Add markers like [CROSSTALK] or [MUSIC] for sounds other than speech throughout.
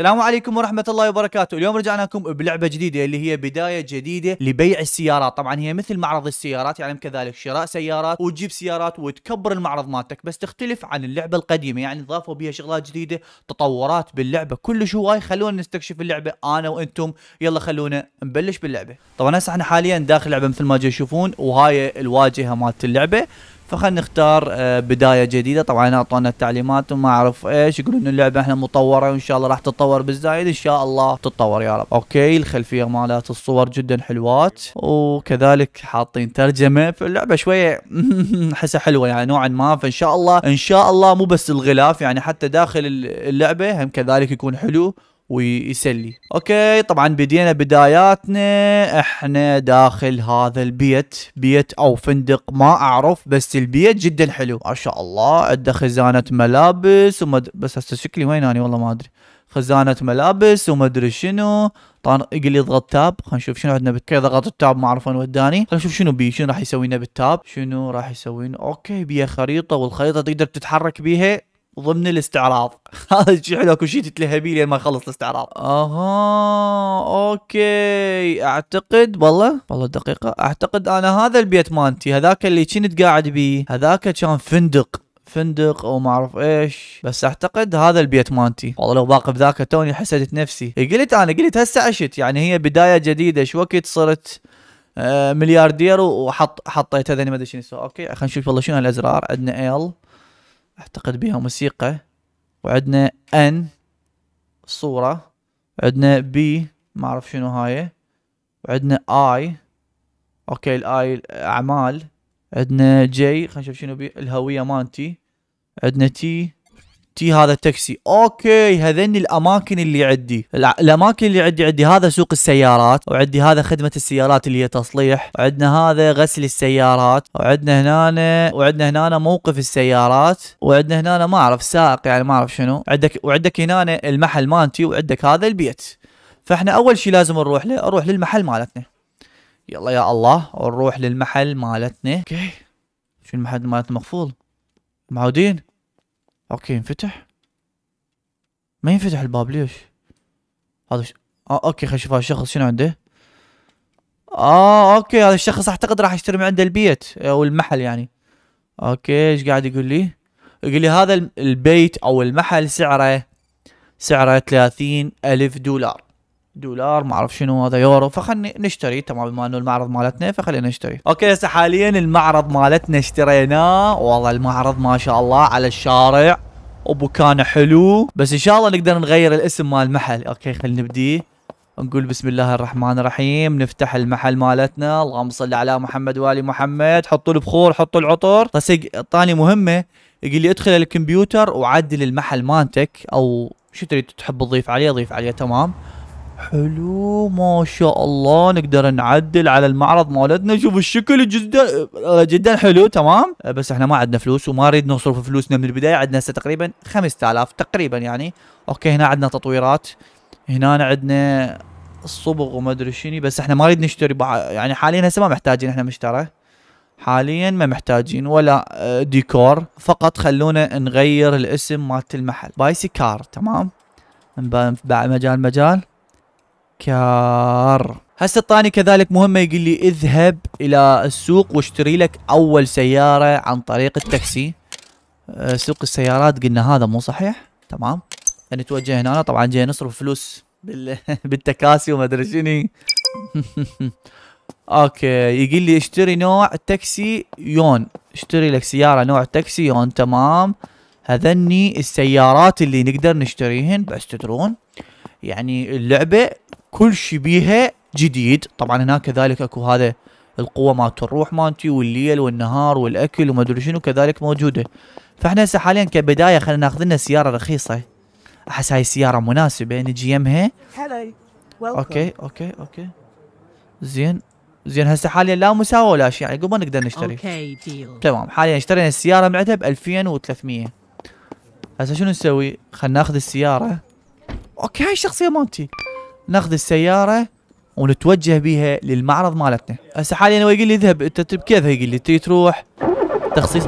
السلام عليكم ورحمة الله وبركاته، اليوم رجعنا لكم بلعبة جديدة اللي هي بداية جديدة لبيع السيارات، طبعا هي مثل معرض السيارات يعني كذلك شراء سيارات وتجيب سيارات وتكبر المعرض مالتك بس تختلف عن اللعبة القديمة يعني ضافوا بها شغلات جديدة، تطورات باللعبة كلش هواي، خلونا نستكشف اللعبة أنا وأنتم، يلا خلونا نبلش باللعبة. طبعا هسه احنا حاليا داخل لعبة مثل ما تشوفون وهاي الواجهة مالت اللعبة، فخلنا نختار آه، بدايه جديده طبعا اعطونا التعليمات وما اعرف ايش يقولون اللعبه احنا مطوره وان شاء الله راح تتطور بالزايد ان شاء الله تتطور يا رب اوكي الخلفيه مالت الصور جدا حلوات وكذلك حاطين ترجمه فاللعبه شويه [LAUGHS] حسه حلوه يعني نوعا ما فان شاء الله ان شاء الله مو بس الغلاف يعني حتى داخل اللعبه هم كذلك يكون حلو ويسلي اوكي طبعا بدينا بداياتنا احنا داخل هذا البيت بيت او فندق ما اعرف بس البيت جدا حلو ما شاء الله عنده خزانه ملابس ومد... بس هسه شكلي وين انا والله ما ادري خزانه ملابس وما ادري شنو طبعا يقول لي اضغط تاب خلينا نشوف شنو عندنا بالتاب ضغط التاب ما اعرف وين وداني خلينا نشوف شنو بي شنو راح يسوي لنا بالتاب شنو راح يسوي اوكي بيها خريطه والخريطه تقدر تتحرك بيها ضمن الاستعراض [LAUGHS] هذا شيء حلو اكو شيء تتلهبي لين ما يخلص الاستعراض اها اوكي اعتقد والله والله دقيقه اعتقد انا هذا البيت مالتي هذاك اللي كنت قاعد بيه هذاك كان فندق فندق او ما اعرف ايش بس اعتقد هذا البيت مالتي والله لو باقي بذاك توني حسدت نفسي إيه، قلت انا قلت هسه عشت يعني هي بدايه جديده شو وقت صرت آه، ملياردير وحط حطيت هذا ما ادري شنو اوكي خلينا نشوف والله شنو الازرار عندنا ال اعتقد بها موسيقى وعندنا ان صورة عندنا بي ما اعرف شنو هاي وعندنا اي اوكي الاي اعمال عندنا جي خلينا نشوف شنو بي الهوية مالتي عندنا تي تي هذا تاكسي اوكي هذني الاماكن اللي عندي الاماكن اللي عندي عندي هذا سوق السيارات وعندي هذا خدمه السيارات اللي هي تصليح وعندنا هذا غسل السيارات وعندنا هنا وعندنا هنا موقف السيارات وعندنا هنا ما اعرف سائق يعني ما اعرف شنو عندك وعندك هنا المحل مالتي وعندك هذا البيت فاحنا اول شيء لازم نروح له نروح للمحل مالتنا يلا يا الله نروح للمحل مالتنا اوكي شو المحل مالتنا مقفول معودين اوكي ينفتح ما ينفتح الباب ليش هذا ش... آه اوكي خلينا نشوف هذا الشخص شنو عنده اه اوكي هذا الشخص اعتقد راح يشتري من عنده البيت او المحل يعني اوكي ايش قاعد يقول لي يقول لي هذا البيت او المحل سعره سعره ثلاثين الف دولار دولار ما اعرف شنو هذا يورو فخلني نشتري تمام بما انه المعرض مالتنا فخلينا نشتري اوكي هسه حاليا المعرض مالتنا اشتريناه والله المعرض ما شاء الله على الشارع وبكانه حلو بس ان شاء الله نقدر نغير الاسم مال المحل اوكي خلينا نبدي نقول بسم الله الرحمن الرحيم نفتح المحل مالتنا اللهم صل على محمد وال محمد حطوا البخور حطوا العطر بس طيب، ثاني مهمه يقول لي ادخل الكمبيوتر وعدل المحل مالتك او شو تريد تحب تضيف عليه ضيف عليه تمام حلو ما شاء الله نقدر نعدل على المعرض مالتنا شوف الشكل جدا جدا حلو تمام بس احنا ما عندنا فلوس وما نريد نصرف فلوسنا من البدايه عندنا هسه تقريبا 5000 تقريبا يعني اوكي هنا عندنا تطويرات هنا عندنا الصبغ وما ادري شنو بس احنا ما نريد نشتري يعني حاليا هسه ما محتاجين احنا مشترى حاليا ما محتاجين ولا آه، ديكور فقط خلونا نغير الاسم مالت المحل بايسي كار تمام من مجال مجال سكر هسه الطاني كذلك مهمه يقول لي اذهب الى السوق واشتري لك اول سياره عن طريق التاكسي آه، سوق السيارات قلنا هذا مو صحيح تمام نتوجه يعني هنا طبعا جاي نصرف فلوس بال... [LAUGHS] بالتكاسي وما ادري شنو [LAUGHS] اوكي يقول لي اشتري نوع تاكسي يون اشتري لك سياره نوع تاكسي يون تمام هذني السيارات اللي نقدر نشتريهن بس تدرون يعني اللعبه كل شيء بيها جديد طبعا هناك كذلك اكو هذا القوه مالت الروح مالتي والليل والنهار والاكل وما ادري شنو كذلك موجوده فاحنا هسه حاليا كبدايه خلينا ناخذ لنا سياره رخيصه احس هاي السياره مناسبه نجي يعني يمها اوكي اوكي اوكي زين زين هسه حاليا لا مساواه ولا شيء يعني قبل ما نقدر نشتري تمام حاليا اشترينا السياره معناتها ب 2300 هسه شنو نسوي؟ خلينا ناخذ السياره اوكي هاي الشخصيه مالتي ناخذ السياره ونتوجه بيها للمعرض مالتنا هسه حاليا هو يقول لي اذهب انت بكذا يقول لي تريد تروح تخصيص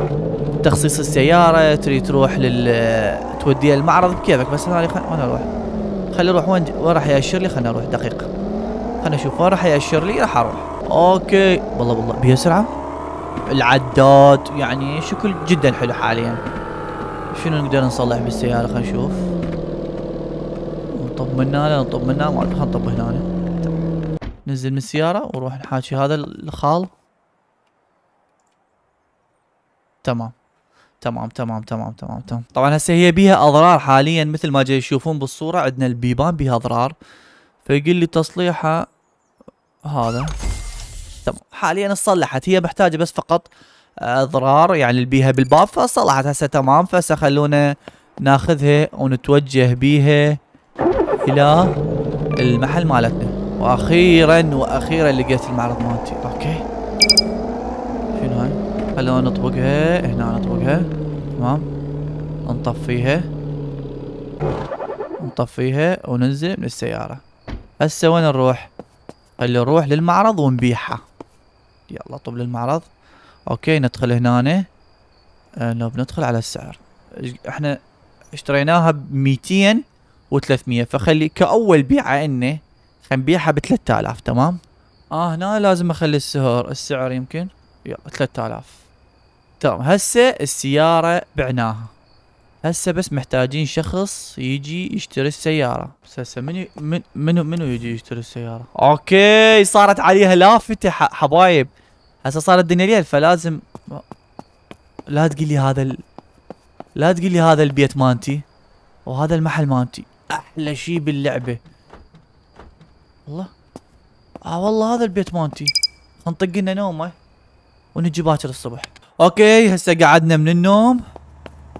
تخصيص السياره تريد تروح لل توديها المعرض بكيفك بس انا خل... وين اروح خلي اروح وين وين راح ياشر لي خليني اروح دقيقه خليني اشوف وين راح ياشر لي راح اروح اوكي والله والله بيها سرعه العداد يعني شكل جدا حلو حاليا شنو نقدر نصلح بالسياره خلينا نشوف نطب من هنا ما خلنا نطب هنا ننزل من السيارة وروح نحاكي هذا الخال تمام تمام تمام تمام تمام تمام طبعا هسه هي بيها اضرار حاليا مثل ما جاي تشوفون بالصورة عندنا البيبان بيها اضرار فيقول لي تصليحها هذا تمام حاليا اتصلحت هي محتاجة بس فقط اضرار يعني بيها بالباب فصلحت هسه تمام فهسه خلونا ناخذها ونتوجه بيها الى المحل مالتنا واخيرا واخيرا لقيت المعرض مالتي اوكي شنو هاي خلونا نطبقها هنا نطبقها تمام نطفيها نطفيها وننزل من السيارة هسه وين نروح خلي نروح للمعرض ونبيعها يلا طب للمعرض اوكي ندخل هنا لو آه، بندخل على السعر احنا اشتريناها بميتين و300 فخلي كاول بيعه انه خلينا نبيعها ب 3000 تمام اه هنا لازم اخلي السعر السعر يمكن يلا 3000 تمام هسه السياره بعناها هسه بس محتاجين شخص يجي يشتري السيارة بس هسه منو من منو منو يجي يشتري السيارة؟ اوكي صارت عليها لافتة حبايب هسه صارت الدنيا ليل فلازم لا تقول لي هذا ال... لا تقول لي هذا البيت مانتي وهذا المحل مانتي احلى شيء باللعبه الله اه والله هذا البيت مالتي نطق لنا نومه ونجي باكر الصبح اوكي هسه قعدنا من النوم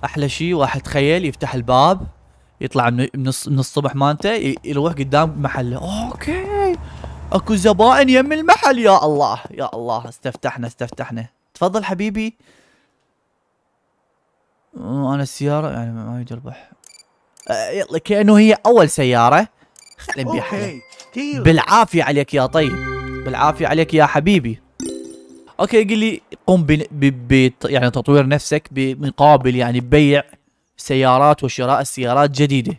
احلى شيء واحد تخيل يفتح الباب يطلع من من الصبح مالته يروح قدام محله اوكي اكو زبائن يم المحل يا الله يا الله استفتحنا استفتحنا تفضل حبيبي انا السياره يعني ما يجربح آه، كأنه هي أول سيارة خلينا نبيع بالعافية عليك يا طيب بالعافية عليك يا حبيبي اوكي قل لي قم ب... يعني تطوير نفسك بمقابل يعني بيع سيارات وشراء السيارات جديده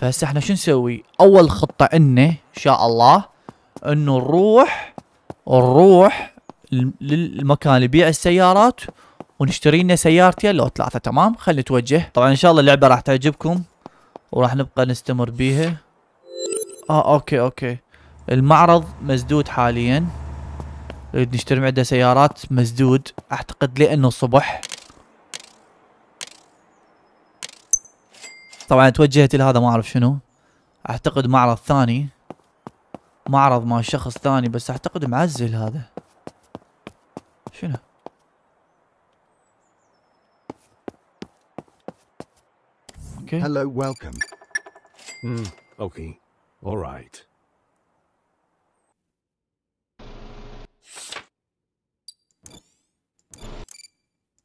فهسه احنا شو نسوي اول خطه عندنا ان شاء الله انه نروح نروح للمكان اللي يبيع السيارات ونشتري لنا سيارتين لو ثلاثه تمام خلينا نتوجه طبعا ان شاء الله اللعبه راح تعجبكم وراح نبقى نستمر بيها اه اوكي اوكي المعرض مسدود حاليا نريد نشتري من عنده سيارات مسدود اعتقد لانه الصبح طبعا توجهت لهذا ما اعرف شنو اعتقد معرض ثاني معرض مع شخص ثاني بس اعتقد معزل هذا شنو اوكي هلو ويلكم okay. اوكي اورايت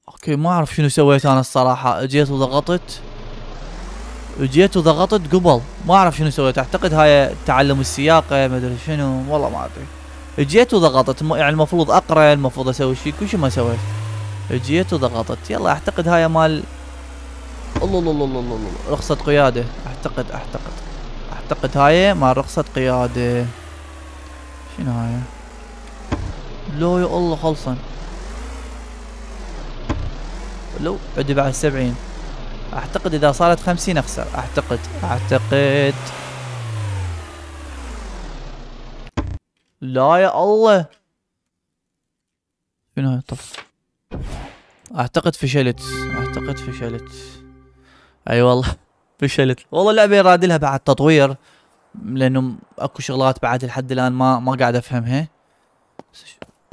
اوكي ما اعرف شنو سويت انا الصراحه اجيت وضغطت اجيت وضغطت قبل ما اعرف شنو سويت اعتقد هاي تعلم السياقه ما ادري شنو والله ما ادري اجيت وضغطت يعني المفروض اقرا المفروض اسوي شيء كل شيء ما سويت اجيت وضغطت يلا اعتقد هاي مال الله الله الله الله الله رخصة قيادة اعتقد اعتقد اعتقد هاي مع رخصة قيادة شنو هاي لو يا الله خلصن لو عدي بعد سبعين اعتقد اذا صارت خمسين اخسر اعتقد اعتقد لا يا الله شنو هاي طف اعتقد فشلت اعتقد فشلت اي أيوة والله فشلت والله اللعبه يراد لها بعد تطوير لانه اكو شغلات بعد لحد الان ما ما قاعد افهمها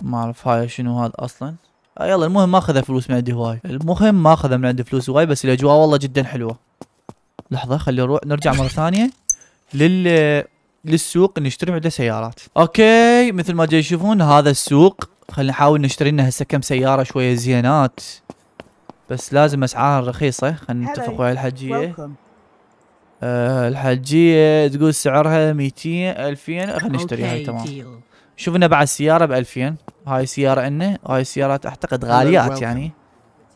ما اعرف هاي شنو هذا اصلا آه يلا المهم ما اخذ فلوس من عندي هواي المهم ما اخذ من عندي فلوس هواي بس الاجواء والله جدا حلوه لحظه خلي نروح نرجع مره ثانيه لل للسوق نشتري عنده سيارات اوكي مثل ما جاي يشوفون هذا السوق خلينا نحاول نشتري لنا هسه كم سياره شويه زينات بس لازم اسعارها رخيصة خلينا نتفق ويا الحجيه أه الحجيه تقول سعرها 200 2000 خلينا نشتريها تمام شفنا بعد سياره ب 2000 هاي سياره عندنا هاي سيارات اعتقد غاليات يعني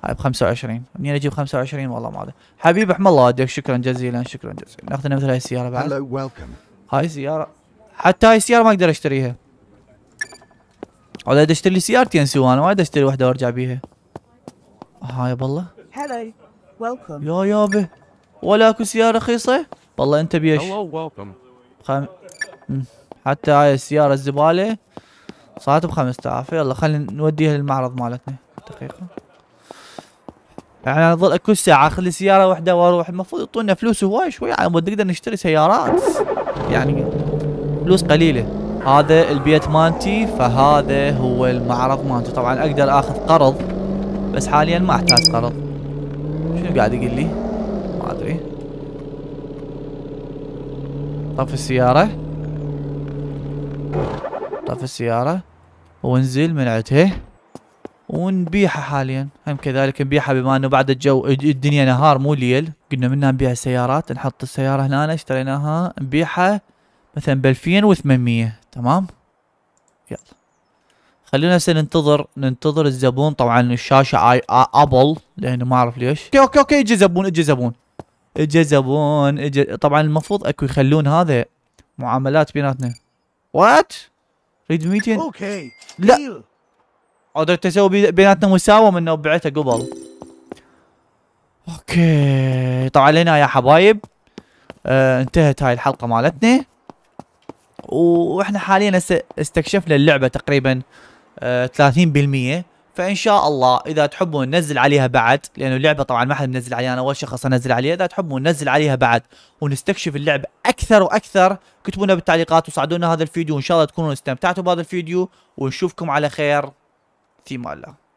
هاي ب 25 منين اجيب 25 والله ما ادري حبيبي احمد الله وديك شكرا جزيلا شكرا جزيلا ناخذ مثل هاي السياره بعد هاي سياره حتى هاي السياره ما اقدر اشتريها ولا اشتري لي سيارتين سوى انا ما اشتري واحده وارجع بيها هاي بالله هلو ويلكم يا يابا ولا اكو سيارة رخيصة بالله انت بيش هلو ويلكم خم... حتى هاي السيارة الزبالة صارت ب 5000 يلا خلينا نوديها للمعرض مالتنا دقيقة يعني اظل اكو ساعة اخلي سيارة واحدة واروح المفروض يعطونا فلوس هواي شوي على مود نقدر نشتري سيارات يعني فلوس قليلة هذا البيت مالتي فهذا هو المعرض مالتي طبعا اقدر اخذ قرض بس حاليا ما احتاج قرض شنو قاعد يقول لي ما ادري طف السيارة طف السيارة وانزل من عته ونبيعها حاليا هم كذلك نبيعها بما انه بعد الجو الدنيا نهار مو ليل قلنا منا نبيع السيارات نحط السيارة هنا اشتريناها نبيعها مثلا ب 2800 تمام يلا خلينا هسه ننتظر ننتظر الزبون طبعا الشاشه ابل لانه ما اعرف ليش اوكي اوكي اوكي اجى زبون اجى زبون اجى زبون اجى طبعا المفروض اكو يخلون هذا معاملات بيناتنا وات ريد ميتين اوكي لا قدرت اسوي بيناتنا مساومه انه بعتها قبل اوكي طبعا لنا يا حبايب آه انتهت هاي الحلقه مالتنا واحنا حاليا استكشفنا اللعبه تقريبا 30% آه، فان شاء الله اذا تحبون ننزل عليها بعد لانه اللعبه طبعا ما حد منزل عليها انا اول شخص انزل عليها اذا تحبون ننزل عليها بعد ونستكشف اللعبه اكثر واكثر اكتبوا لنا بالتعليقات وصعدونا هذا الفيديو وان شاء الله تكونوا استمتعتوا بهذا الفيديو ونشوفكم على خير في مالا